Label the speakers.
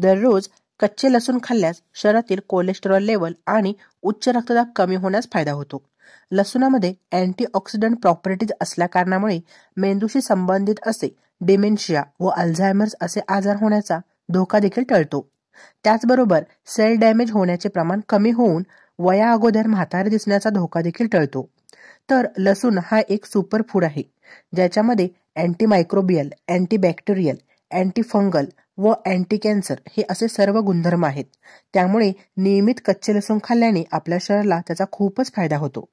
Speaker 1: दररोज कच्चे लसूण खाल्ल्यास शरीरातील कोलेस्ट्रॉल लेवल आणि उच्च रक्तदाब कमी होण्यास फायदा होतो लसुणामध्ये अँटीऑक्सिडंट प्रॉपर्टीज असल्या मेंदूशी संबंधित असे डिमेन्शिया व अल्झायमर्स असे आजार होण्याचा धोका देखील टळतो त्याचबरोबर सेल डॅमेज होण्याचे प्रमाण कमी होऊन वया अगोदर म्हातारे दिसण्याचा धोका देखील टळतो तर लसूण हा एक सुपर फूड आहे ज्याच्यामध्ये अँटीमायक्रोबियल अँटीबॅक्टेरियल अँटीफंगल व अँटी कॅन्सर हे असे सर्व गुणधर्म आहेत त्यामुळे नियमित कच्चे लसूण खाल्ल्याने आपल्या शरीराला त्याचा खूपच फायदा होतो